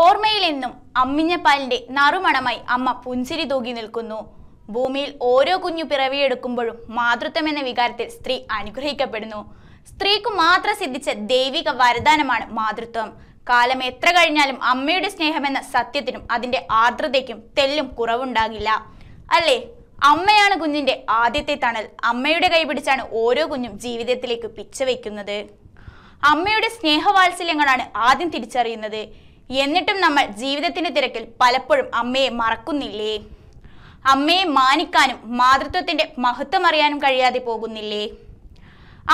ഓർമ്മയിൽ എന്നും അമ്മിഞ്ഞപ്പാലിന്റെ നറുമണമായി അമ്മ പുഞ്ചിരി തൂകി നിൽക്കുന്നു ഭൂമിയിൽ ഓരോ കുഞ്ഞു പിറവിയെടുക്കുമ്പോഴും മാതൃത്വം എന്ന വികാരത്തിൽ സ്ത്രീ അനുഗ്രഹിക്കപ്പെടുന്നു സ്ത്രീക്കു മാത്രം സിദ്ധിച്ച ദൈവിക വരദാനമാണ് മാതൃത്വം കാലം എത്ര കഴിഞ്ഞാലും അമ്മയുടെ സ്നേഹമെന്ന സത്യത്തിനും അതിന്റെ ആർദ്രതയ്ക്കും തെല്ലും കുറവുണ്ടാകില്ല അല്ലേ അമ്മയാണ് കുഞ്ഞിന്റെ ആദ്യത്തെ തണൽ അമ്മയുടെ കൈപിടിച്ചാണ് ഓരോ കുഞ്ഞും ജീവിതത്തിലേക്ക് പിച്ചവയ്ക്കുന്നത് അമ്മയുടെ സ്നേഹവാത്സല്യങ്ങളാണ് ആദ്യം തിരിച്ചറിയുന്നത് എന്നിട്ടും നമ്മൾ ജീവിതത്തിന്റെ തിരക്കിൽ പലപ്പോഴും അമ്മയെ മറക്കുന്നില്ലേ അമ്മയെ മാനിക്കാനും മാതൃത്വത്തിന്റെ മഹത്വം അറിയാനും കഴിയാതെ പോകുന്നില്ലേ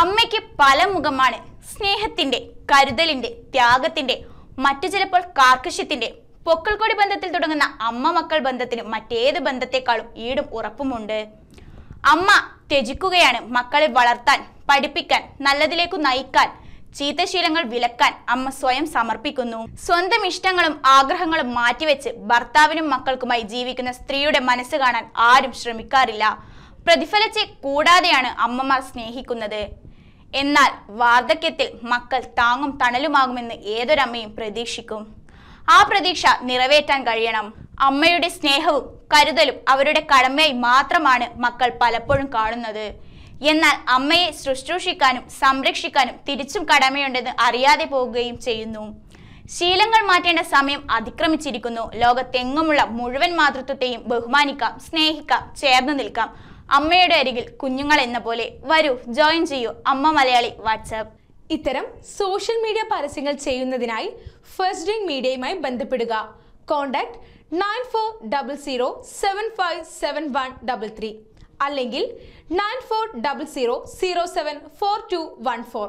അമ്മയ്ക്ക് പല മുഖമാണ് സ്നേഹത്തിന്റെ കരുതലിന്റെ ത്യാഗത്തിന്റെ മറ്റു ചിലപ്പോൾ കാർക്കശ്യത്തിന്റെ പൊക്കൾക്കൊടി ബന്ധത്തിൽ തുടങ്ങുന്ന അമ്മ മക്കൾ ബന്ധത്തിന് മറ്റേത് ബന്ധത്തെക്കാളും ഈടും ഉറപ്പുമുണ്ട് അമ്മ ത്യജിക്കുകയാണ് മക്കളെ വളർത്താൻ പഠിപ്പിക്കാൻ നല്ലതിലേക്കു നയിക്കാൻ ചീത്തശീലങ്ങൾ വിലക്കാൻ അമ്മ സ്വയം സമർപ്പിക്കുന്നു സ്വന്തം ഇഷ്ടങ്ങളും ആഗ്രഹങ്ങളും മാറ്റിവെച്ച് ഭർത്താവിനും മക്കൾക്കുമായി ജീവിക്കുന്ന സ്ത്രീയുടെ മനസ്സ് കാണാൻ ആരും ശ്രമിക്കാറില്ല പ്രതിഫലിച്ച് കൂടാതെയാണ് അമ്മമാർ സ്നേഹിക്കുന്നത് എന്നാൽ വാർദ്ധക്യത്തിൽ മക്കൾ താങ്ങും തണലുമാകുമെന്ന് ഏതൊരമ്മയും പ്രതീക്ഷിക്കും ആ പ്രതീക്ഷ നിറവേറ്റാൻ കഴിയണം അമ്മയുടെ സ്നേഹവും കരുതലും അവരുടെ കടമയായി മാത്രമാണ് മക്കൾ പലപ്പോഴും കാണുന്നത് എന്നാൽ അമ്മയെ ശുശ്രൂഷിക്കാനും സംരക്ഷിക്കാനും തിരിച്ചും കടമയുണ്ടെന്ന് അറിയാതെ പോകുകയും ചെയ്യുന്നു ശീലങ്ങൾ മാറ്റേണ്ട സമയം അതിക്രമിച്ചിരിക്കുന്നു ലോകത്തെങ്ങുമുള്ള മുഴുവൻ മാതൃത്വത്തെയും ബഹുമാനിക്കാം സ്നേഹിക്കാം ചേർന്ന് നിൽക്കാം അമ്മയുടെ അരികിൽ കുഞ്ഞുങ്ങൾ എന്ന പോലെ വരൂ ജോയിൻ ചെയ്യൂ അമ്മ മലയാളി വാട്സാപ്പ് ഇത്തരം സോഷ്യൽ മീഡിയ പരസ്യങ്ങൾ ചെയ്യുന്നതിനായി ഫസ്റ്റ് ഡേ മീഡിയയുമായി ബന്ധപ്പെടുക contact nine four double zero seven five seven one double three അല്ലെങ്കിൽ nine four double zero zero seven four two one four